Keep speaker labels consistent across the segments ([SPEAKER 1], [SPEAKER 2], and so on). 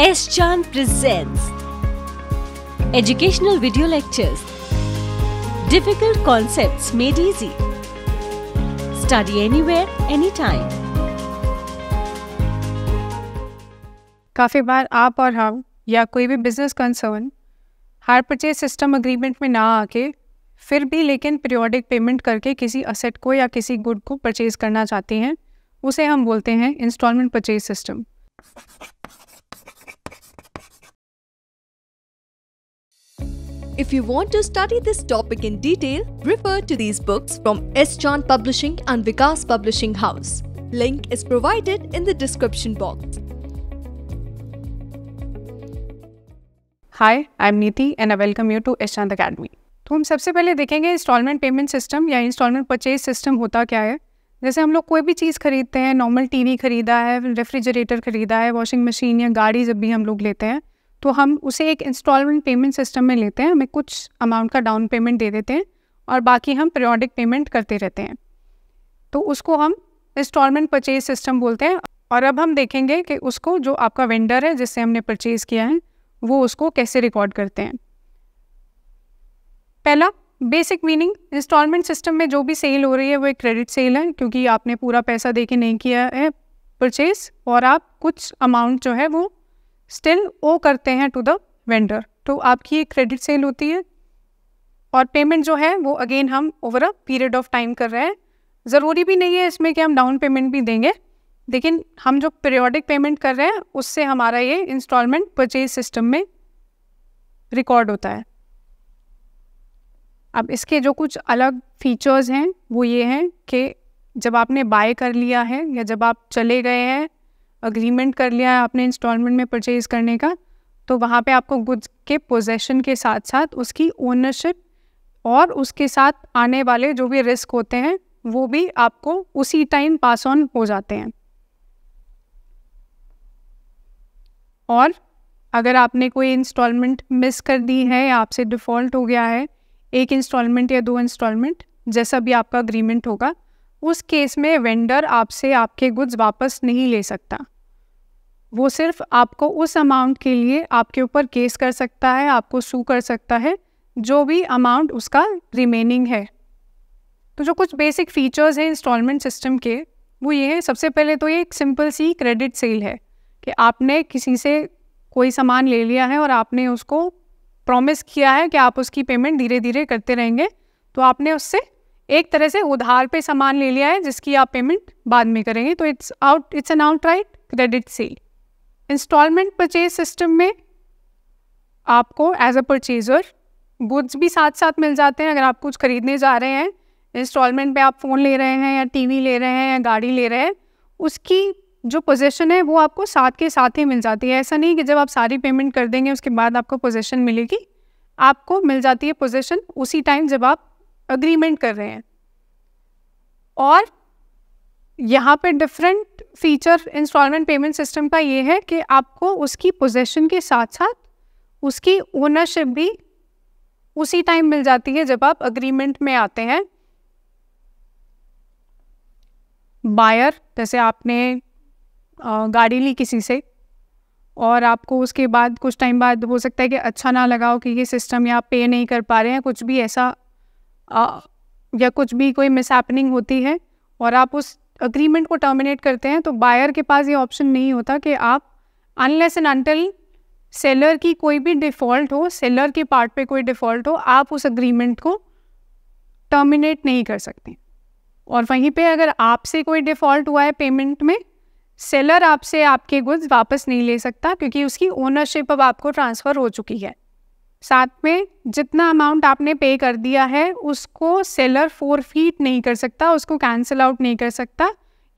[SPEAKER 1] S S. Chan presents educational video lectures, difficult concepts
[SPEAKER 2] made easy. Study any time काफ़ी बार आप और हम या कोई भी business concern hire purchase system agreement में ना आके फिर भी लेकिन पीरियोडिक पेमेंट करके किसी असेट को या किसी गुड को परचेज करना चाहते हैं उसे हम बोलते हैं instalment purchase system
[SPEAKER 1] If you want to study this topic in detail, refer to these books from S. Chan Publishing and Vikas Publishing House. Link is provided
[SPEAKER 2] in the description box. Hi I am Niti and I welcome you to Ishant academy तो हम सबसे पहले देखेंगे instalment payment system या instalment purchase system होता क्या है जैसे हम लोग कोई भी चीज़ खरीदते हैं नॉर्मल टीवी खरीदा है रेफ्रिजरेटर खरीदा है वॉशिंग मशीन या गाड़ी जब भी हम लोग लेते हैं तो हम उसे एक इंस्टॉलमेंट पेमेंट सिस्टम में लेते हैं हमें कुछ अमाउंट का डाउन पेमेंट दे देते हैं और बाकी हम पीरियोडिक पेमेंट करते रहते हैं तो उसको हम इंस्टॉलमेंट परचेज सिस्टम बोलते हैं और अब हम देखेंगे कि उसको जो आपका वेंडर है जिससे हमने परचेज़ किया है वो उसको कैसे रिकॉर्ड करते हैं पहला बेसिक मीनिंग इंस्टॉलमेंट सिस्टम में जो भी सेल हो रही है वो एक क्रेडिट सेल है क्योंकि आपने पूरा पैसा दे के नहीं किया है परचेज़ और आप कुछ अमाउंट जो है वो स्टिल वो करते हैं टू द वेंडर तो आपकी एक क्रेडिट सेल होती है और पेमेंट जो है वो अगेन हम over a period of time कर रहे हैं ज़रूरी भी नहीं है इसमें कि हम डाउन पेमेंट भी देंगे लेकिन हम जो पीरियोडिक पेमेंट कर रहे हैं उससे हमारा ये इंस्टॉलमेंट परचेज सिस्टम में रिकॉर्ड होता है अब इसके जो कुछ अलग फीचर्स हैं वो ये हैं कि जब आपने बाय कर लिया है या जब आप चले गए हैं अग्रीमेंट कर लिया है आपने इंस्टॉलमेंट में परचेज करने का तो वहाँ पे आपको गुड्स के पोजेशन के साथ साथ उसकी ओनरशिप और उसके साथ आने वाले जो भी रिस्क होते हैं वो भी आपको उसी टाइम पास ऑन हो जाते हैं और अगर आपने कोई इंस्टॉलमेंट मिस कर दी है या आपसे डिफ़ॉल्ट हो गया है एक इंस्टॉलमेंट या दो इंस्टॉलमेंट जैसा भी आपका अग्रीमेंट होगा उस केस में वेंडर आपसे आपके गुड्स वापस नहीं ले सकता वो सिर्फ आपको उस अमाउंट के लिए आपके ऊपर केस कर सकता है आपको सू कर सकता है जो भी अमाउंट उसका रिमेनिंग है तो जो कुछ बेसिक फीचर्स हैं इंस्टॉलमेंट सिस्टम के वो ये हैं सबसे पहले तो ये एक सिंपल सी क्रेडिट सेल है कि आपने किसी से कोई सामान ले लिया है और आपने उसको प्रॉमिस किया है कि आप उसकी पेमेंट धीरे धीरे करते रहेंगे तो आपने उससे एक तरह से उधार पे सामान ले लिया है जिसकी आप पेमेंट बाद में करेंगे तो it's out it's an outright credit sale instalment purchase system में आपको एज अ परचेजर गुड्स भी साथ साथ मिल जाते हैं अगर आप कुछ खरीदने जा रहे हैं इंस्टॉलमेंट पे आप फ़ोन ले रहे हैं या टीवी ले रहे हैं या गाड़ी ले रहे हैं उसकी जो पोजीशन है वो आपको साथ के साथ ही मिल जाती है ऐसा नहीं कि जब आप सारी पेमेंट कर देंगे उसके बाद आपको पोजीशन मिलेगी आपको मिल जाती है पोजीशन उसी टाइम जब आप अग्रीमेंट कर रहे हैं और यहाँ पर different feature instalment payment system का ये है कि आपको उसकी पोजेशन के साथ साथ उसकी ओनरशिप भी उसी टाइम मिल जाती है जब आप अग्रीमेंट में आते हैं बायर जैसे आपने गाड़ी ली किसी से और आपको उसके बाद कुछ टाइम बाद हो सकता है कि अच्छा ना लगाओ कि ये सिस्टम या पे नहीं कर पा रहे हैं कुछ भी ऐसा आ, या कुछ भी कोई मिस होती है और आप उस अग्रीमेंट को टर्मिनेट करते हैं तो बायर के पास ये ऑप्शन नहीं होता कि आप अनलेस एंड अनटिल सेलर की कोई भी डिफ़ॉल्ट हो सेलर के पार्ट पे कोई डिफ़ॉल्ट हो आप उस अग्रीमेंट को टर्मिनेट नहीं कर सकते और वहीं पे अगर आपसे कोई डिफ़ॉल्ट हुआ है पेमेंट में सेलर आपसे आपके गुड्स वापस नहीं ले सकता क्योंकि उसकी ओनरशिप अब आपको ट्रांसफ़र हो चुकी है साथ में जितना अमाउंट आपने पे कर दिया है उसको सेलर फोर फीट नहीं कर सकता उसको कैंसिल आउट नहीं कर सकता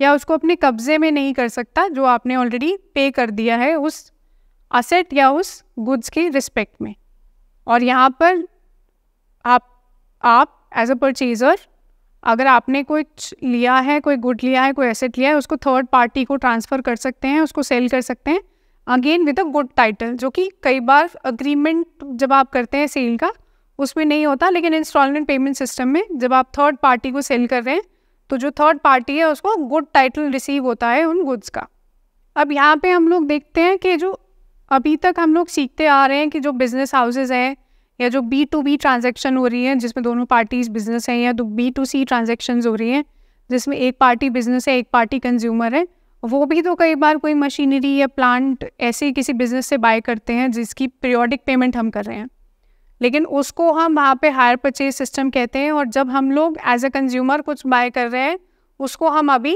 [SPEAKER 2] या उसको अपने कब्जे में नहीं कर सकता जो आपने ऑलरेडी पे कर दिया है उस असेट या उस गुड्स के रिस्पेक्ट में और यहाँ पर आप आप एज अ परचेजर अगर आपने कुछ लिया है कोई गुड लिया है कोई एसेट लिया है उसको थर्ड पार्टी को ट्रांसफ़र कर सकते हैं उसको सेल कर सकते हैं again with a good title जो कि कई बार अग्रीमेंट जब आप करते हैं सेल का उसमें नहीं होता लेकिन इंस्टॉलमेंट पेमेंट सिस्टम में जब आप थर्ड पार्टी को सेल कर रहे हैं तो जो थर्ड पार्टी है उसको गुड टाइटल रिसीव होता है उन गुड्स का अब यहाँ पे हम लोग देखते हैं कि जो अभी तक हम लोग सीखते आ रहे हैं कि जो बिज़नेस हाउसेज हैं या जो बी टू बी ट्रांजेक्शन हो रही है जिसमें दोनों पार्टीज बिजनेस हैं या तो बी टू सी ट्रांजेक्शन हो रही हैं जिसमें एक पार्टी बिजनेस है एक पार्टी कंज्यूमर है वो भी तो कई बार कोई मशीनरी या प्लांट ऐसे किसी बिजनेस से बाय करते हैं जिसकी पीरियोडिक पेमेंट हम कर रहे हैं लेकिन उसको हम वहाँ पे हायर परचेज सिस्टम कहते हैं और जब हम लोग एज ए कंज्यूमर कुछ बाय कर रहे हैं उसको हम अभी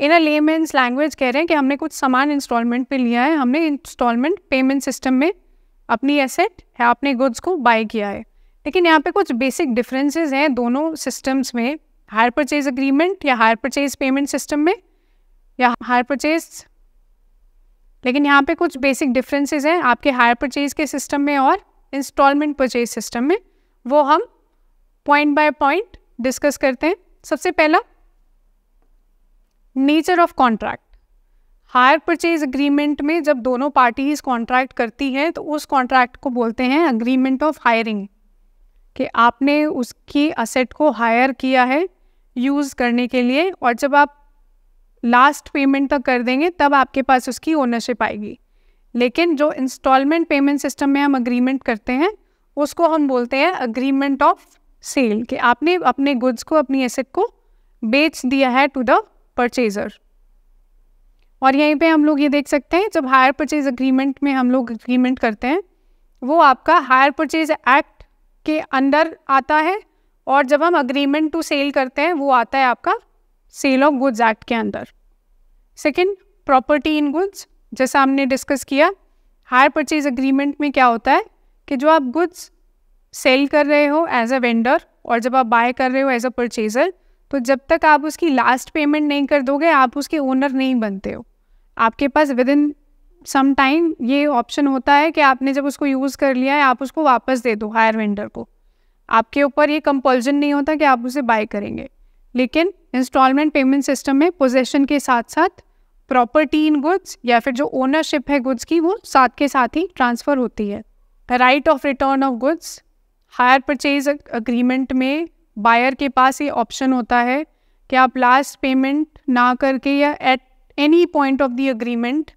[SPEAKER 2] इन अ लेमेंस लैंग्वेज कह रहे हैं कि हमने कुछ सामान इंस्टॉलमेंट पे लिया है हमने इंस्टॉलमेंट पेमेंट सिस्टम में अपनी एसेट या अपने गुड्स को बाय किया है लेकिन यहाँ पे कुछ बेसिक डिफरेंसेस हैं दोनों सिस्टम्स में हायर परचेज अग्रीमेंट या हायर परचेज पेमेंट सिस्टम में या हायर परचेज लेकिन यहाँ पे कुछ बेसिक डिफरेंसेस हैं आपके हायर परचेज के सिस्टम में और इंस्टॉलमेंट परचेज सिस्टम में वो हम पॉइंट बाय पॉइंट डिस्कस करते हैं सबसे पहला nature of contract hire purchase agreement में जब दोनों पार्टीज कॉन्ट्रैक्ट करती हैं तो उस कॉन्ट्रैक्ट को बोलते हैं अग्रीमेंट ऑफ हायरिंग कि आपने उसकी असेट को हायर किया है यूज़ करने के लिए और जब आप लास्ट पेमेंट तक कर देंगे तब आपके पास उसकी ओनरशिप आएगी लेकिन जो इंस्टॉलमेंट पेमेंट सिस्टम में हम अग्रीमेंट करते हैं उसको हम बोलते हैं अग्रीमेंट ऑफ सेल कि आपने अपने गुड्स को अपनी एसेट को बेच दिया है टू द परचेजर और यहीं पे हम लोग ये देख सकते हैं जब हायर परचेज अग्रीमेंट में हम लोग अग्रीमेंट करते हैं वो आपका हायर परचेज एक्ट के अंडर आता है और जब हम अग्रीमेंट टू सेल करते हैं वो आता है आपका सेल ऑफ गुड्स एक्ट के अंदर सेकेंड प्रॉपर्टी इन गुड्स जैसा हमने डिस्कस किया हायर परचेज अग्रीमेंट में क्या होता है कि जो आप गुड्स सेल कर रहे हो एज अ वेंडर और जब आप बाय कर रहे हो एज अ परचेजर तो जब तक आप उसकी लास्ट पेमेंट नहीं कर दोगे आप उसके ओनर नहीं बनते हो आपके पास विद इन सम टाइम ये ऑप्शन होता है कि आपने जब उसको यूज़ कर लिया है आप उसको वापस दे दो हायर वेंडर को आपके ऊपर ये कंपल्जन नहीं होता कि आप उसे बाय करेंगे लेकिन इंस्टॉलमेंट पेमेंट सिस्टम में पोजेशन के साथ साथ प्रॉपर्टी इन गुड्स या फिर जो ओनरशिप है गुड्स की वो साथ के साथ ही ट्रांसफ़र होती है right of return of goods hire purchase agreement में बायर के पास ये ऑप्शन होता है कि आप लास्ट पेमेंट ना करके या at any point of the agreement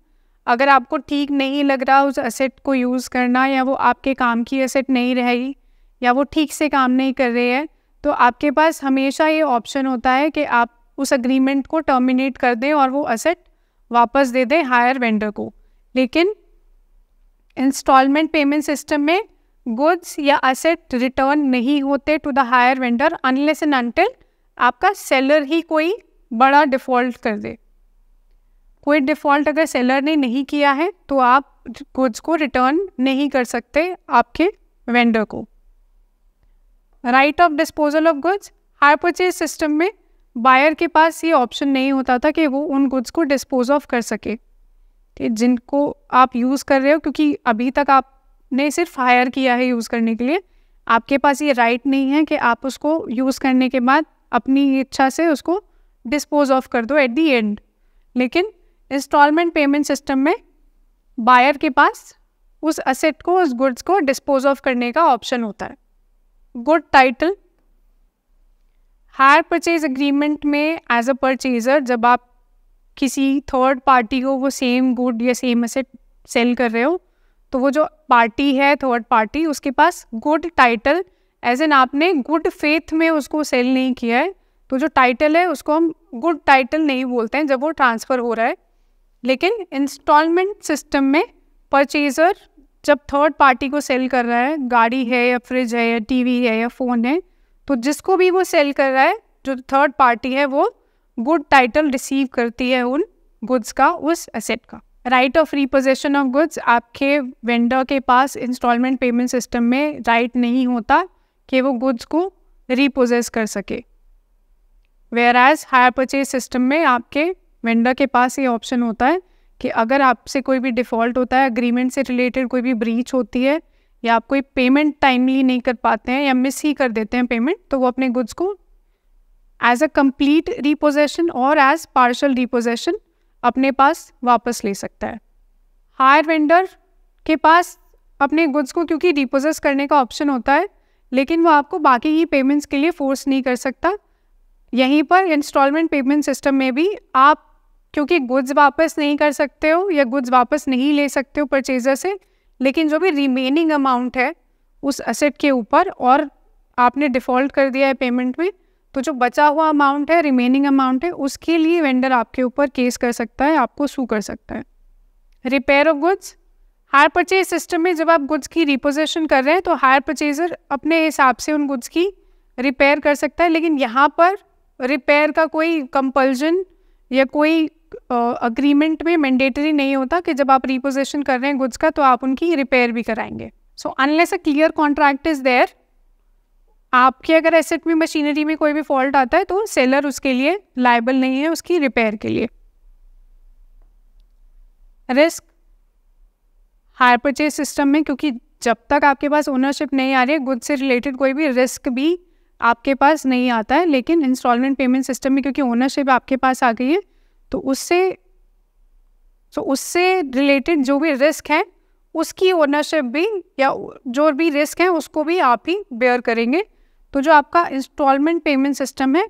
[SPEAKER 2] अगर आपको ठीक नहीं लग रहा उस असेट को यूज़ करना या वो आपके काम की असेट नहीं रहेगी या वो ठीक से काम नहीं कर रही है तो आपके पास हमेशा ये ऑप्शन होता है कि आप उस अग्रीमेंट को टर्मिनेट कर दें और वो असेट वापस दे दें हायर वेंडर को लेकिन इंस्टॉलमेंट पेमेंट सिस्टम में गुड्स या असेट रिटर्न नहीं होते to the hire vendor unless and until आपका सेलर ही कोई बड़ा डिफ़ॉल्ट कर दे कोई डिफ़ॉल्ट अगर सेलर ने नहीं किया है तो आप गुड्स को रिटर्न नहीं कर सकते आपके वेंडर को right of disposal of goods hire purchase system में बायर के पास ये ऑप्शन नहीं होता था कि वो उन गुड्स को डिस्पोज ऑफ कर सके जिनको आप यूज़ कर रहे हो क्योंकि अभी तक आपने सिर्फ हायर किया है यूज़ करने के लिए आपके पास ये राइट नहीं है कि आप उसको यूज़ करने के बाद अपनी इच्छा से उसको डिस्पोज ऑफ कर दो एट दी एंड लेकिन इंस्टॉलमेंट पेमेंट सिस्टम में बायर के पास उस असेट को उस गुड्स को डिस्पोज ऑफ करने का ऑप्शन होता है good title hire purchase agreement में एज अ परचेजर जब आप किसी थर्ड पार्टी को वो सेम गुड या सेम असेट सेल कर रहे हो तो वो जो पार्टी है थर्ड पार्टी उसके पास गुड टाइटल एज एन आपने गुड फेथ में उसको सेल नहीं किया है तो जो टाइटल है उसको हम गुड टाइटल नहीं बोलते हैं जब वो ट्रांसफ़र हो रहा है लेकिन इंस्टॉलमेंट सिस्टम में परचेज़र जब थर्ड पार्टी को सेल कर रहा है गाड़ी है या फ्रिज है या टीवी है या फ़ोन है तो जिसको भी वो सेल कर रहा है जो थर्ड पार्टी है वो गुड टाइटल रिसीव करती है उन गुड्स का उस एसेट का right of repossession of goods आपके वेंडर के पास इंस्टॉलमेंट पेमेंट सिस्टम में राइट नहीं होता कि वो गुड्स को रिपोजेस कर सके whereas hire purchase system में आपके वेंडर के पास ये ऑप्शन होता है कि अगर आपसे कोई भी डिफ़ॉल्ट होता है अग्रीमेंट से रिलेटेड कोई भी ब्रीच होती है या आप कोई पेमेंट टाइमली नहीं कर पाते हैं या मिस ही कर देते हैं पेमेंट तो वो अपने गुड्स को एज अ कंप्लीट रिपोजेशन और एज पार्शल रिपोजेशन अपने पास वापस ले सकता है हायर वेंडर के पास अपने गुड्स को क्योंकि रिपोजेस करने का ऑप्शन होता है लेकिन वो आपको बाकी ही पेमेंट्स के लिए फोर्स नहीं कर सकता यहीं पर इंस्टॉलमेंट पेमेंट सिस्टम में भी आप क्योंकि गुड्स वापस नहीं कर सकते हो या गुड्स वापस नहीं ले सकते हो परचेजर से लेकिन जो भी रिमेनिंग अमाउंट है उस असेट के ऊपर और आपने डिफ़ॉल्ट कर दिया है पेमेंट में तो जो बचा हुआ अमाउंट है रिमेनिंग अमाउंट है उसके लिए वेंडर आपके ऊपर केस कर सकता है आपको सू कर सकता है repair of goods hire purchase system में जब आप गुड्स की रिपोजिशन कर रहे हैं तो हायर परचेजर अपने हिसाब से उन गुड्स की रिपेयर कर सकता है लेकिन यहाँ पर रिपेयर का कोई कंपल्जन या कोई अग्रीमेंट में मैंडेटरी नहीं होता कि जब आप रिपोजेशन कर रहे हैं गुड्स का तो आप उनकी रिपेयर भी कराएंगे so unless a clear contract is there आपके अगर एसेट में मशीनरी में कोई भी फॉल्ट आता है तो सेलर उसके लिए लाइबल नहीं है उसकी रिपेयर के लिए रिस्क हायर परचेज सिस्टम में क्योंकि जब तक आपके पास ओनरशिप नहीं आ रही है गुड से रिलेटेड कोई भी रिस्क भी आपके पास नहीं आता है लेकिन इंस्टॉलमेंट पेमेंट सिस्टम में क्योंकि ओनरशिप आपके पास आ गई है तो उससे तो उससे रिलेटेड जो भी रिस्क है उसकी ओनरशिप भी या जो भी रिस्क है उसको भी आप ही बेयर करेंगे तो जो आपका इंस्टॉलमेंट पेमेंट सिस्टम है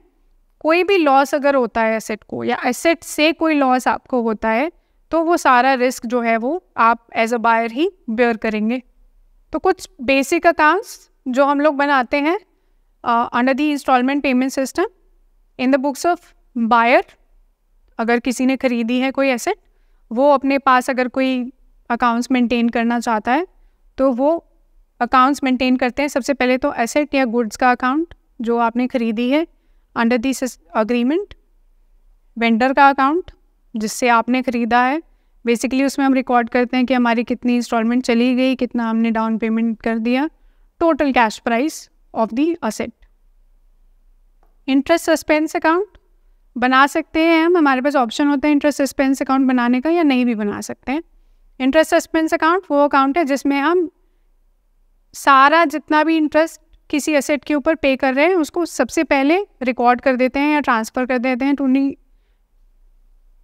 [SPEAKER 2] कोई भी लॉस अगर होता है एसेट को या एसेट से कोई लॉस आपको होता है तो वो सारा रिस्क जो है वो आप एज अ बायर ही बेयर करेंगे तो कुछ बेसिक अकाउंट्स जो हम लोग बनाते हैं uh, under the installment payment system in the books of buyer अगर किसी ने खरीदी है कोई एसेट वो अपने पास अगर कोई अकाउंट्स मेंटेन करना चाहता है तो वो अकाउंट्स मेंटेन करते हैं सबसे पहले तो एसेट या गुड्स का अकाउंट जो आपने खरीदी है अंडर दी अग्रीमेंट वेंडर का अकाउंट जिससे आपने ख़रीदा है बेसिकली उसमें हम रिकॉर्ड करते हैं कि हमारी कितनी इंस्टॉलमेंट चली गई कितना हमने डाउन पेमेंट कर दिया total cash price of the asset interest suspense account बना सकते हैं हम हमारे पास ऑप्शन होता है इंटरेस्ट सस्पेंस अकाउंट बनाने का या नहीं भी बना सकते हैं इंटरेस्ट सस्पेंस अकाउंट वो अकाउंट है जिसमें हम सारा जितना भी इंटरेस्ट किसी असेट के ऊपर पे कर रहे हैं उसको सबसे पहले रिकॉर्ड कर देते हैं या ट्रांसफ़र कर देते हैं टू नी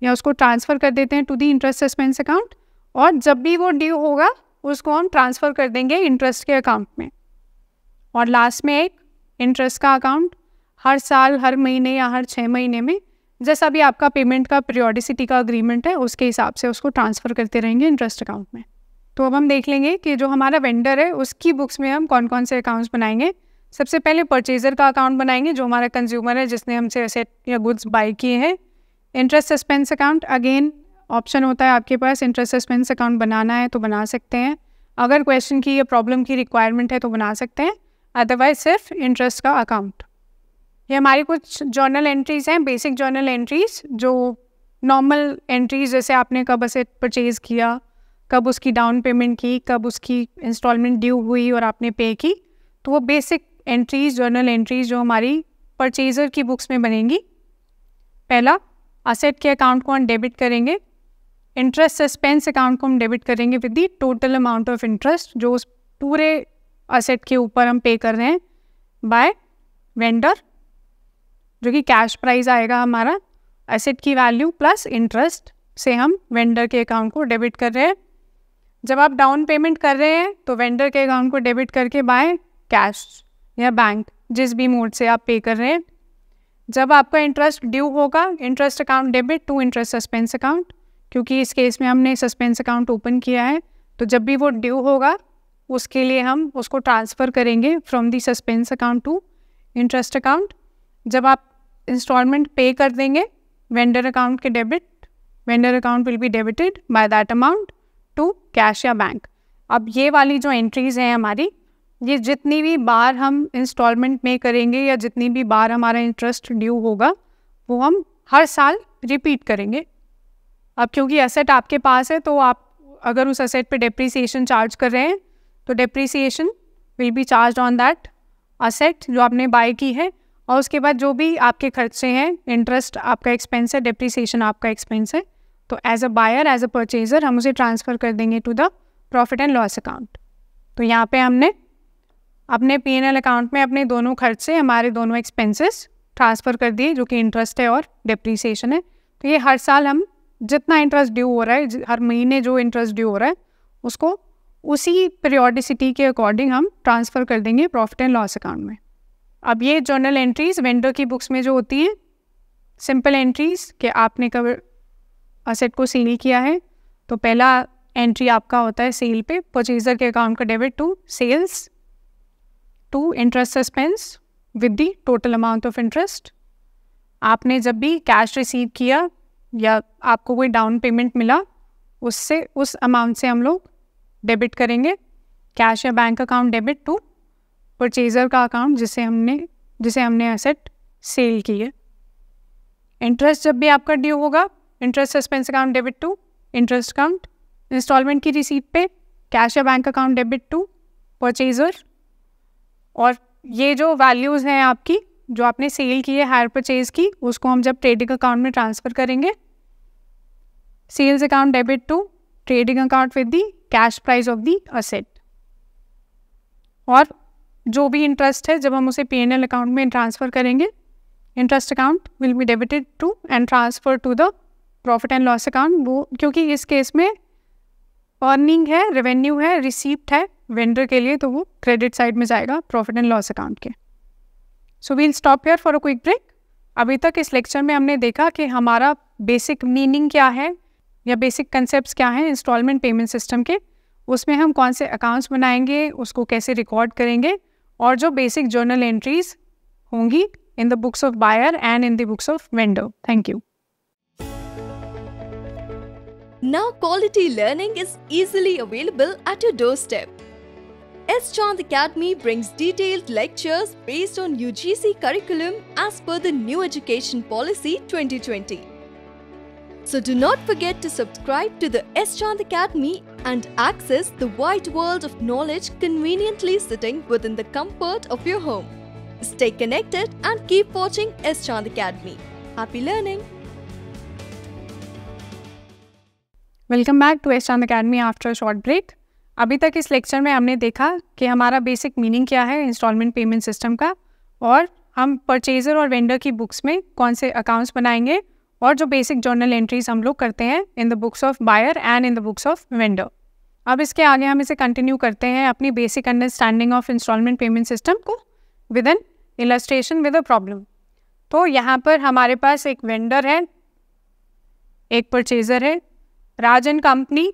[SPEAKER 2] या उसको ट्रांसफ़र कर देते हैं to the interest suspense account और जब भी वो ड्यू होगा उसको हम ट्रांसफ़र कर देंगे इंटरेस्ट के अकाउंट में और लास्ट में एक इंटरेस्ट का अकाउंट हर साल हर महीने या हर छः महीने में जैसा भी आपका पेमेंट का प्रियोडिसिटी का अग्रीमेंट है उसके हिसाब से उसको ट्रांसफ़र करते रहेंगे इंटरेस्ट अकाउंट में तो अब हम देख लेंगे कि जो हमारा वेंडर है उसकी बुक्स में हम कौन कौन से अकाउंट्स बनाएंगे सबसे पहले परचेज़र का अकाउंट बनाएंगे जो हमारा कंज्यूमर है जिसने हमसे असेट या गुड्स बाई किए हैं interest suspense account again option होता है आपके पास इंटरेस्ट सस्पेंस अकाउंट बनाना है तो बना सकते हैं अगर क्वेश्चन की या प्रॉब्लम की रिक्वायरमेंट है तो बना सकते हैं अदरवाइज सिर्फ इंटरेस्ट का अकाउंट ये हमारी कुछ जर्नल एंट्रीज हैं बेसिक जर्नल एंट्रीज जो नॉर्मल एंट्रीज जैसे आपने कब असेट परचेज किया कब उसकी डाउन पेमेंट की कब उसकी इंस्टॉलमेंट ड्यू हुई और आपने पे की तो वो बेसिक एंट्रीज जर्नल एंट्रीज जो हमारी परचेजर की बुक्स में बनेंगी पहला असेट के अकाउंट को हम डेबिट करेंगे इंटरेस्ट सस्पेंस अकाउंट को हम डेबिट करेंगे with the total amount of interest जो उस पूरे असेट के ऊपर हम पे कर रहे हैं बाय वेंडर जो कि कैश प्राइस आएगा हमारा असेट की वैल्यू प्लस इंटरेस्ट से हम वेंडर के अकाउंट को डेबिट कर रहे हैं जब आप डाउन पेमेंट कर रहे हैं तो वेंडर के अकाउंट को डेबिट करके बाय कैश या बैंक जिस भी मोड से आप पे कर रहे हैं जब आपका इंटरेस्ट ड्यू होगा interest account debit to interest suspense account क्योंकि इस केस में हमने सस्पेंस अकाउंट ओपन किया है तो जब भी वो ड्यू होगा उसके लिए हम उसको ट्रांसफ़र करेंगे from the suspense account to interest account जब आप इंस्टॉलमेंट पे कर देंगे वेंडर अकाउंट के debit vendor account will be debited by that amount to cash या बैंक अब ये वाली जो एंट्रीज़ हैं हमारी ये जितनी भी बार हम इंस्टॉलमेंट पे करेंगे या जितनी भी बार हमारा इंटरेस्ट ड्यू होगा वो हम हर साल रिपीट करेंगे अब क्योंकि एसेट आपके पास है तो आप अगर उस एसेट पे डिप्रिसिएशन चार्ज कर रहे हैं तो depreciation will be charge on that asset जो आपने बाय की है और उसके बाद जो भी आपके खर्चे हैं इंटरेस्ट आपका एक्सपेंस है डिप्रिसिएशन आपका एक्सपेंस है तो as a buyer as a purchaser हम उसे ट्रांसफ़र कर देंगे to the profit and loss account तो यहाँ पे हमने अपने पी एन एल अकाउंट में अपने दोनों खर्चे हमारे दोनों एक्सपेंसेस ट्रांसफ़र कर दिए जो कि इंटरेस्ट है और डिप्रिसिएशन है तो ये हर साल हम जितना इंटरेस्ट ड्यू हो रहा है हर महीने जो इंटरेस्ट ड्यू हो रहा है उसको उसी पीरियोडिसिटी के अकॉर्डिंग हम ट्रांसफ़र कर देंगे प्रॉफिट एंड लॉस अकाउंट में अब ये जर्नल एंट्रीज वेंडर की बुक्स में जो होती हैं सिंपल एंट्रीज कि आपने कब असेट को सील किया है तो पहला एंट्री आपका होता है सेल पे परचेजर के अकाउंट का debit to sales to interest suspense with the total amount of interest आपने जब भी कैश रिसीव किया या आपको कोई डाउन पेमेंट मिला उससे उस अमाउंट से हम लोग डेबिट करेंगे कैश या bank account debit to purchaser का अकाउंट जिसे हमने जिसे हमने एसेट सेल की है इंटरेस्ट जब भी आपका ड्यू होगा interest suspense account debit to interest account instalment की रिसीट पे कैश या bank account debit to purchaser और ये जो वैल्यूज़ हैं आपकी जो आपने सेल की है हायर परचेज की उसको हम जब ट्रेडिंग अकाउंट में ट्रांसफ़र करेंगे sales account debit to trading account with the cash price of the asset और जो भी इंटरेस्ट है जब हम उसे पी एन एल अकाउंट में ट्रांसफ़र करेंगे interest account will be debited to and transfer to the profit and loss account वो क्योंकि इस केस में अर्निंग है रेवेन्यू है रिसीप्ट है वेंडर के लिए तो वो क्रेडिट साइड में जाएगा प्रॉफिट एंड लॉस अकाउंट के so we'll stop here for a quick break अभी तक इस लेक्चर में हमने देखा कि हमारा बेसिक मीनिंग क्या है या बेसिक कंसेप्ट क्या हैं इंस्टॉलमेंट पेमेंट सिस्टम के उसमें हम कौन से अकाउंट्स बनाएंगे उसको कैसे रिकॉर्ड करेंगे और जो बेसिक जर्नल एंट्रीज होंगी in the books of buyer and in the books of vendor thank you
[SPEAKER 1] Now quality learning is easily available at your doorstep. S. Chand Academy brings detailed lectures based on UGC curriculum as per the new education policy 2020. So do not forget to subscribe to the S Chand Academy and access the wide world of knowledge conveniently sitting within the comfort of your home. Stay connected and keep watching S Chand Academy. Happy learning!
[SPEAKER 2] Welcome back to S Academy after a short break. अभी तक इस lecture में हमने देखा कि हमारा basic meaning क्या है इंस्टॉलमेंट पेमेंट सिस्टम का और हम परचेजर और वेंडर की बुक्स में कौन से अकाउंट्स बनाएंगे और जो बेसिक जर्नल एंट्रीज हम लोग करते हैं in the books of buyer and in the books of vendor अब इसके आगे हम इसे कंटिन्यू करते हैं अपनी basic understanding of instalment payment system को with an illustration with a problem तो यहाँ पर हमारे पास एक वेंडर है एक परचेजर है राज एंड कंपनी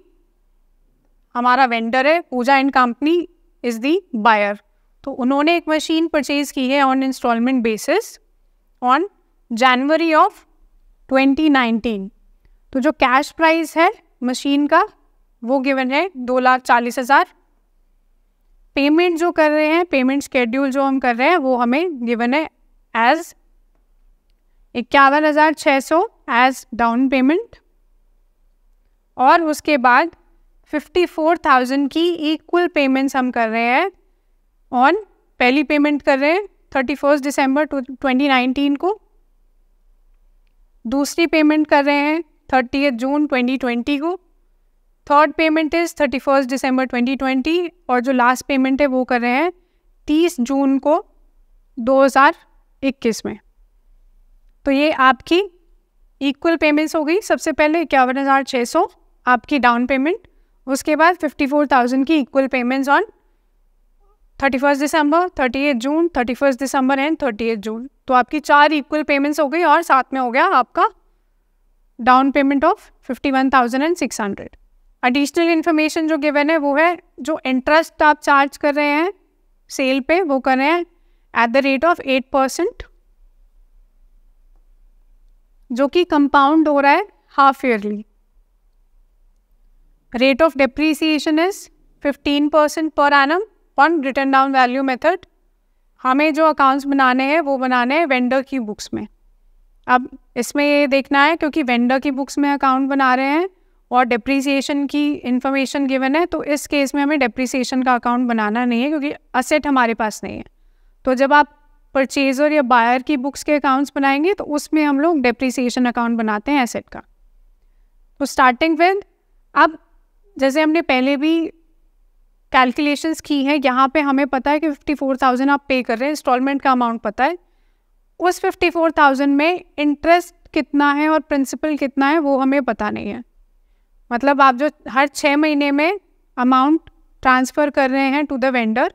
[SPEAKER 2] हमारा वेंडर है Pooja and company is the buyer तो उन्होंने एक मशीन परचेज की है on instalment basis on January of 2019 तो जो कैश प्राइस है मशीन का वो गिवन है दो लाख चालीस हज़ार पेमेंट जो कर रहे हैं पेमेंट स्केड्यूल जो हम कर रहे हैं वो हमें गिवन है एज इक्यावन हज़ार छः सौ एज डाउन पेमेंट और उसके बाद फिफ्टी फोर थाउजेंड की इक्वल पेमेंट्स हम कर रहे हैं ऑन पहली पेमेंट कर रहे हैं thirty first December twenty nineteen को दूसरी पेमेंट कर रहे हैं थर्टी जून 2020 को third payment is thirty first December 2020 और जो लास्ट पेमेंट है वो कर रहे हैं 30 जून को 2021 में तो ये आपकी इक्वल पेमेंट्स हो गई सबसे पहले इक्यावन हज़ार छः सौ आपकी डाउन पेमेंट उसके बाद फिफ्टी फोर थाउजेंड की equal payments on thirty first December thirty eight June thirty first December and thirty eight June तो आपकी चार इक्वल पेमेंट्स हो गई और साथ में हो गया आपका down payment of fifty one thousand and six hundred additional information जो गिवन है वो है जो इंटरेस्ट आप चार्ज कर रहे हैं सेल पे वो कर रहे हैं at the rate of eight percent जो कि कंपाउंड हो रहा है half yearly rate of depreciation is fifteen percent per annum upon written down value method हमें जो अकाउंट्स बनाने हैं वो बनाने हैं वेंडर की बुक्स में अब इसमें ये देखना है क्योंकि वेंडर की बुक्स में अकाउंट बना रहे हैं और डिप्रिसिएशन की इन्फॉर्मेशन गिवन है तो इस केस में हमें डिप्रिसिएशन का अकाउंट बनाना नहीं है क्योंकि असेट हमारे पास नहीं है तो जब आप परचेजर या बायर की बुक्स के अकाउंट्स बनाएंगे तो उसमें हम लोग डिप्रिसिएशन अकाउंट बनाते हैं एसेट का तो स्टार्टिंग विद अब जैसे हमने पहले भी कैलकुलेशंस की हैं यहाँ पे हमें पता है कि 54,000 आप पे कर रहे हैं इंस्टॉलमेंट का अमाउंट पता है उस 54,000 में इंटरेस्ट कितना है और प्रिंसिपल कितना है वो हमें पता नहीं है मतलब आप जो हर छः महीने में अमाउंट ट्रांसफ़र कर रहे हैं टू द वेंडर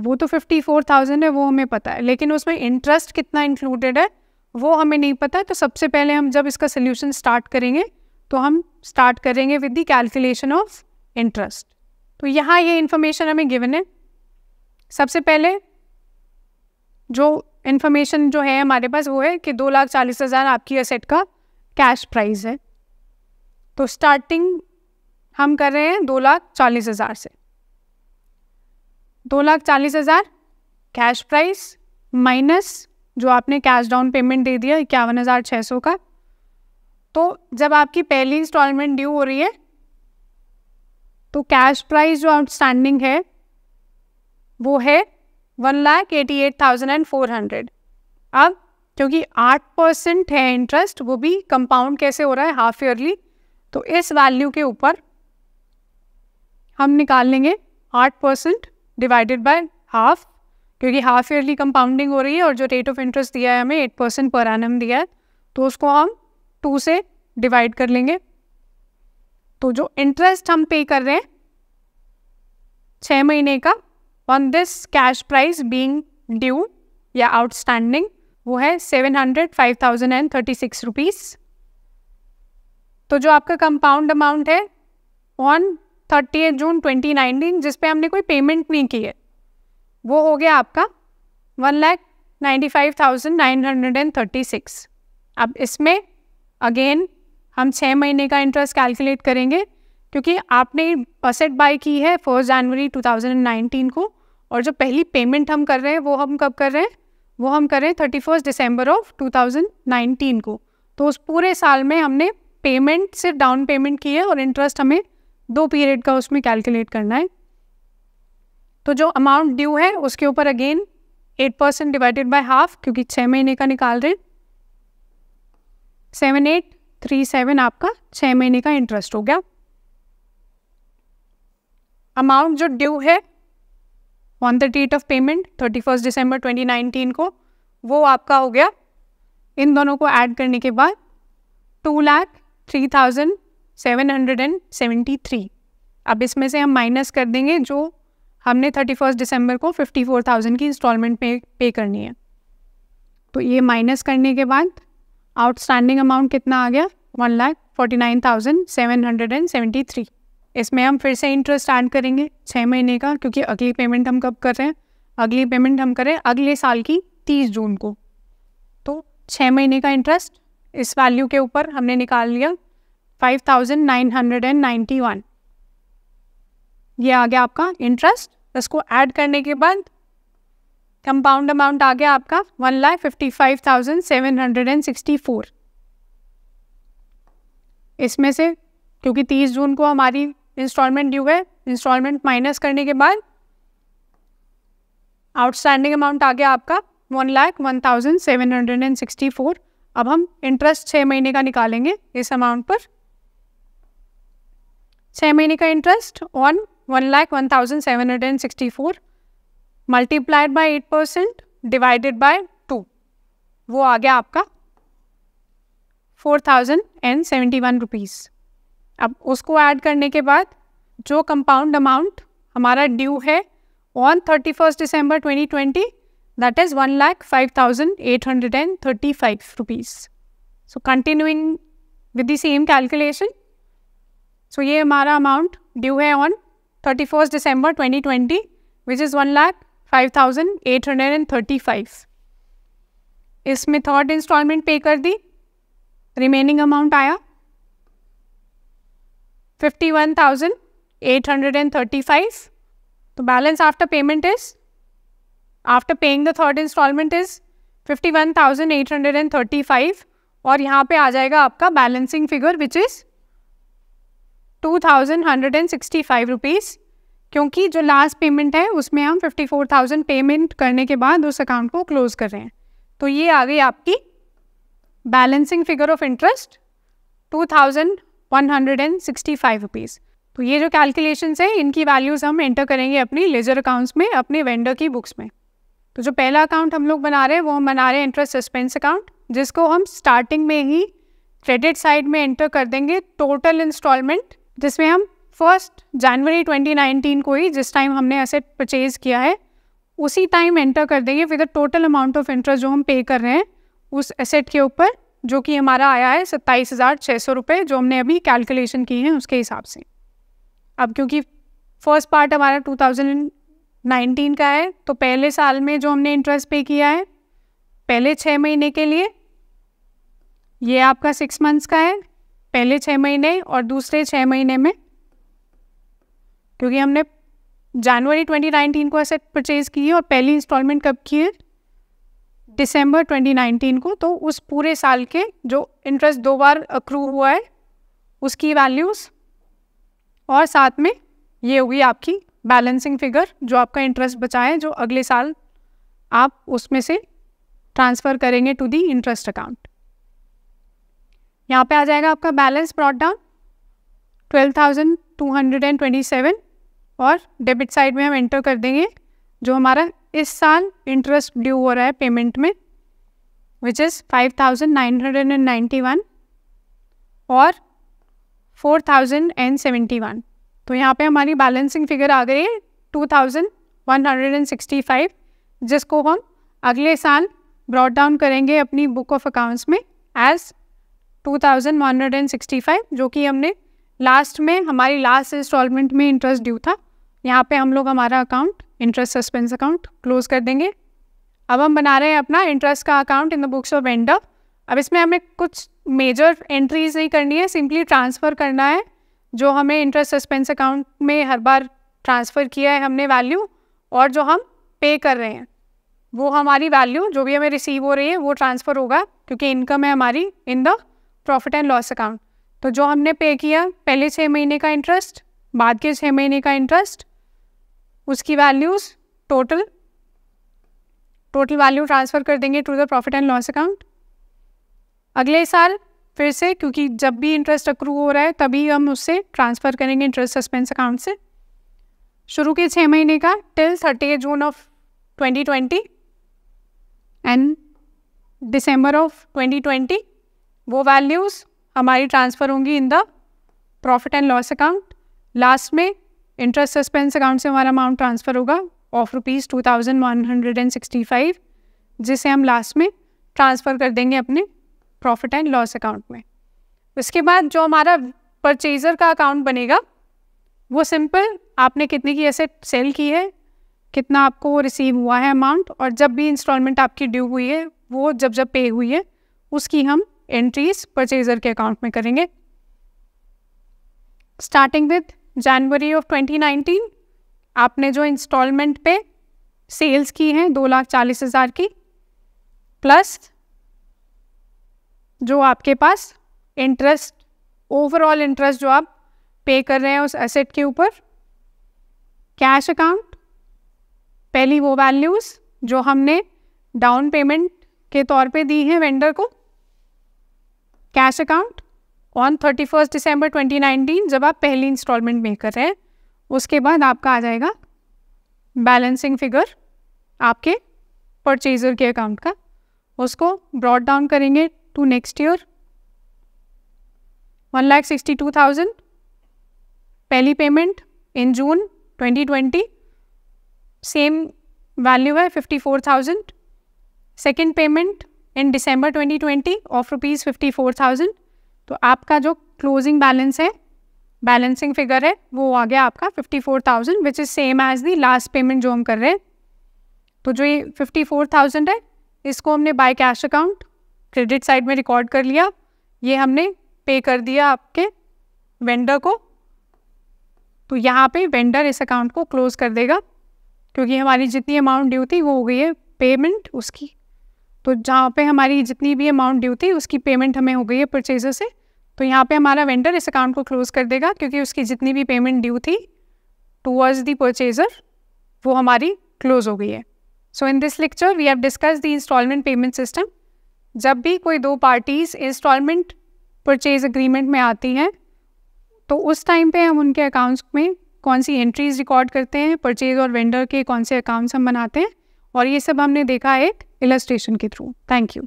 [SPEAKER 2] वो तो 54,000 है वो हमें पता है लेकिन उसमें इंटरेस्ट कितना इंक्लूडेड है वो हमें नहीं पता है तो सबसे पहले हम जब इसका सोल्यूशन स्टार्ट करेंगे तो हम स्टार्ट करेंगे with the calculation of interest तो यहाँ ये इन्फॉर्मेशन हमें गिवन है सबसे पहले जो इन्फॉर्मेशन जो है हमारे पास वो है कि दो लाख चालीस हज़ार आपकी असेट का कैश प्राइस है तो स्टार्टिंग हम कर रहे हैं दो लाख चालीस हज़ार से दो लाख चालीस हज़ार कैश प्राइस माइनस जो आपने कैश डाउन पेमेंट दे दिया इक्यावन हज़ार छः सौ का तो जब आपकी पहली इंस्टॉलमेंट ड्यू हो रही है तो कैश प्राइस जो आउटस्टैंडिंग है वो है one lakh eighty eight thousand and four hundred अब क्योंकि आठ परसेंट है इंटरेस्ट वो भी कंपाउंड कैसे हो रहा है हाफ ईयरली तो इस वैल्यू के ऊपर हम निकाल लेंगे आठ परसेंट डिवाइडेड बाय हाफ क्योंकि हाफ ईयरली कंपाउंडिंग हो रही है और जो रेट ऑफ इंटरेस्ट दिया है हमें एट परसेंट पर एनम दिया है तो उसको हम टू से डिवाइड कर लेंगे तो जो इंटरेस्ट हम पे कर रहे हैं छः महीने का on this cash price being due या आउटस्टैंडिंग वो है seven hundred five thousand and thirty six rupees तो जो आपका कंपाउंड अमाउंट है on thirty June twenty nineteen जिसपे हमने कोई पेमेंट नहीं की है वो हो गया आपका one lakh ninety five thousand nine hundred and thirty six अब इसमें अगेन हम छः महीने का इंटरेस्ट कैलकुलेट करेंगे क्योंकि आपने असेट बाई की है फर्स्ट जनवरी 2019 को और जो पहली पेमेंट हम कर रहे हैं वो हम कब कर रहे हैं वो हम कर रहे हैं थर्टी फर्स्ट दिसंबर ऑफ 2019 को तो उस पूरे साल में हमने पेमेंट सिर्फ डाउन पेमेंट की है और इंटरेस्ट हमें दो पीरियड का उसमें कैलकुलेट करना है तो जो अमाउंट ड्यू है उसके ऊपर again eight percent divided by half क्योंकि छः महीने का निकाल रहे सेवन एट थ्री सेवन आपका छः महीने का इंटरेस्ट हो गया अमाउंट जो ड्यू है on the date of payment thirty first December twenty nineteen को वो आपका हो गया इन दोनों को ऐड करने के बाद two lakh three thousand seven hundred and seventy three अब इसमें से हम माइनस कर देंगे जो हमने थर्टी फर्स्ट दिसंबर को फिफ्टी फोर थाउजेंड की इंस्टॉलमेंट पे पे करनी है तो ये माइनस करने के बाद आउटस्टैंडिंग अमाउंट कितना आ गया one lakh forty nine thousand seven hundred and seventy three इसमें हम फिर से इंटरेस्ट ऐड करेंगे छः महीने का क्योंकि अगली पेमेंट हम कब कर रहे हैं अगली पेमेंट हम करें अगले साल की तीस जून को तो छः महीने का इंटरेस्ट इस वैल्यू के ऊपर हमने निकाल लिया five thousand nine hundred and ninety one ये आ गया आपका इंटरेस्ट इसको ऐड करने के बाद कंपाउंड अमाउंट आ गया आपका one lakh fifty five thousand seven hundred and sixty four इसमें से क्योंकि तीस जून को हमारी इंस्टॉलमेंट ड्यू है इंस्टॉलमेंट माइनस करने के बाद आउटस्टैंडिंग अमाउंट आ गया आपका one lakh one thousand seven hundred and sixty four अब हम इंटरेस्ट छः महीने का निकालेंगे इस अमाउंट पर छः महीने का interest on one lakh one thousand seven hundred and sixty four multiplied by eight percent divided by two वो आ गया आपका four thousand and seventy one rupees अब उसको ऐड करने के बाद जो कंपाउंड अमाउंट हमारा ड्यू है on thirty first December twenty twenty that is one lakh five thousand eight hundred and thirty five rupees so continuing with the same calculation so ये हमारा अमाउंट ड्यू है on thirty first December twenty twenty which is one lakh 5835 thousand eight इसमें third instalment pay कर दी remaining amount आया 51835 तो balance after payment is after paying the third instalment is 51835 और यहां पे आ जाएगा आपका balancing figure which is two thousand hundred and sixty five rupees क्योंकि जो लास्ट पेमेंट है उसमें हम 54,000 पेमेंट करने के बाद उस अकाउंट को क्लोज़ कर रहे हैं तो ये आ गई आपकी balancing figure of interest two thousand one hundred and sixty five rupees तो ये जो कैलकुलेशंस है इनकी वैल्यूज़ हम एंटर करेंगे अपनी लेजर अकाउंट्स में अपने वेंडर की बुक्स में तो जो पहला अकाउंट हम लोग बना रहे हैं वो हम बना रहे हैं इंटरेस्ट सस्पेंस अकाउंट जिसको हम स्टार्टिंग में ही क्रेडिट साइड में एंटर कर देंगे टोटल इंस्टॉलमेंट जिसमें हम फर्स्ट जनवरी 2019 को ही जिस टाइम हमने एसेट परचेज किया है उसी टाइम एंटर कर देंगे with total amount of interest जो हम पे कर रहे हैं उस एसेट के ऊपर जो कि हमारा आया है सत्ताईस हज़ार छः सौ रुपये जो हमने अभी कैलकुलेशन की है उसके हिसाब से अब क्योंकि फर्स्ट पार्ट हमारा 2019 का है तो पहले साल में जो हमने इंटरेस्ट पे किया है पहले छः महीने के लिए ये आपका सिक्स मंथ्स का है पहले छः महीने और दूसरे छः महीने में क्योंकि हमने जनवरी 2019 को एसेट परचेज की है और पहली इंस्टॉलमेंट कब की है दिसंबर 2019 को तो उस पूरे साल के जो इंटरेस्ट दो बार अक्रू हुआ है उसकी वैल्यूज़ और साथ में ये होगी आपकी बैलेंसिंग फिगर जो आपका इंटरेस्ट बचा है जो अगले साल आप उसमें से ट्रांसफ़र करेंगे टू दी इंटरेस्ट अकाउंट यहाँ पे आ जाएगा आपका balance brought down twelve thousand 227 और डेबिट साइड में हम एंटर कर देंगे जो हमारा इस साल इंटरेस्ट ड्यू हो रहा है पेमेंट में विच इज़ फाइव और 4,071 तो यहाँ पे हमारी बैलेंसिंग फिगर आ गई है 2,165 जिसको हम अगले साल ब्रॉड डाउन करेंगे अपनी बुक ऑफ अकाउंट्स में एज 2165 जो कि हमने लास्ट में हमारी लास्ट इंस्टॉलमेंट में इंटरेस्ट ड्यू था यहाँ पे हम लोग हमारा account interest suspense account close कर देंगे अब हम बना रहे हैं अपना इंटरेस्ट का account in the books of vendor अब इसमें हमें कुछ मेजर एंट्रीज नहीं करनी है सिंपली ट्रांसफ़र करना है जो हमें इंटरेस्ट सस्पेंस अकाउंट में हर बार ट्रांसफ़र किया है हमने वैल्यू और जो हम पे कर रहे हैं वो हमारी वैल्यू जो भी हमें रिसीव हो रही है वो ट्रांसफ़र होगा क्योंकि इनकम है हमारी in the profit and loss account तो जो हमने पे किया पहले छः महीने का इंटरेस्ट बाद के छः महीने का इंटरेस्ट उसकी values total total value transfer कर देंगे to the profit and loss account अगले साल फिर से क्योंकि जब भी इंटरेस्ट अक्रू हो रहा है तभी हम उससे ट्रांसफ़र करेंगे इंटरेस्ट सस्पेंस अकाउंट से शुरू के छः महीने का till thirty June of 2020 and December of 2020 वो वैल्यूज़ हमारी ट्रांसफ़र होंगी in the profit and loss account last में इंटरेस्ट सस्पेंस अकाउंट से हमारा अमाउंट ट्रांसफ़र होगा of rupees two thousand one hundred and sixty five जिसे हम लास्ट में ट्रांसफ़र कर देंगे अपने प्रॉफिट एंड लॉस अकाउंट में उसके बाद जो हमारा परचेज़र का अकाउंट बनेगा वो सिंपल आपने कितने की एसेट सेल की है कितना आपको रिसीव हुआ है अमाउंट और जब भी इंस्टॉलमेंट आपकी ड्यू हुई है वो जब जब पे हुई है उसकी हम एंट्रीज परचेजर के अकाउंट में करेंगे स्टार्टिंग विथ जनवरी ऑफ 2019 आपने जो इंस्टॉलमेंट पे सेल्स की हैं दो लाख चालीस हज़ार की प्लस जो आपके पास इंटरेस्ट ओवरऑल इंटरेस्ट जो आप पे कर रहे हैं उस एसेट के ऊपर कैश अकाउंट पहली वो वैल्यूज़ जो हमने डाउन पेमेंट के तौर पे दी हैं वेंडर को cash account on thirty first December twenty nineteen जब आप पहली इंस्टॉलमेंट में कर रहे हैं उसके बाद आपका आ जाएगा बैलेंसिंग फिगर आपके परचेजर के अकाउंट का उसको ब्रॉड डाउन करेंगे to next year one lakh sixty two thousand पहली payment in June twenty twenty same value है fifty four thousand second payment in December twenty twenty of rupees fifty four thousand तो आपका जो closing balance है balancing figure है वो आ गया आपका fifty four thousand which is same as the last payment जो हम कर रहे हैं तो जो ये फिफ्टी फोर थाउजेंड है इसको हमने by cash account credit side में रिकॉर्ड कर लिया ये हमने पे कर दिया आपके वेंडर को तो यहाँ पे वेंडर इस अकाउंट को क्लोज़ कर देगा क्योंकि हमारी जितनी अमाउंट ड्यू थी वो हो गई है पेमेंट उसकी तो जहाँ पे हमारी जितनी भी अमाउंट ड्यू थी उसकी पेमेंट हमें हो गई है परचेजर से तो यहाँ पे हमारा वेंडर इस अकाउंट को क्लोज़ कर देगा क्योंकि उसकी जितनी भी पेमेंट ड्यू थी टूवर्ड्स दी परचेजर वो हमारी क्लोज़ हो गई है so in this lecture we have discuss the instalment payment system जब भी कोई दो पार्टीज़ इंस्टॉलमेंट परचेज अग्रीमेंट में आती हैं तो उस टाइम पे हम उनके अकाउंट्स में कौन सी एंट्रीज रिकॉर्ड करते हैं परचेज और वेंडर के कौन से अकाउंट्स हम बनाते हैं और ये सब हमने देखा एक illustration के through. Thank you.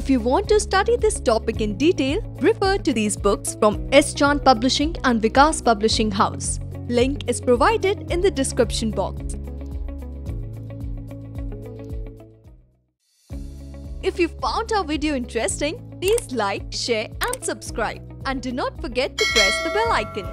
[SPEAKER 2] If you
[SPEAKER 1] want to study this topic in detail, refer to these books from S. Chan Publishing and Vikas Publishing House. Link is provided in the description box. If you found our video interesting, please like, share and subscribe. And do not forget to press the bell icon.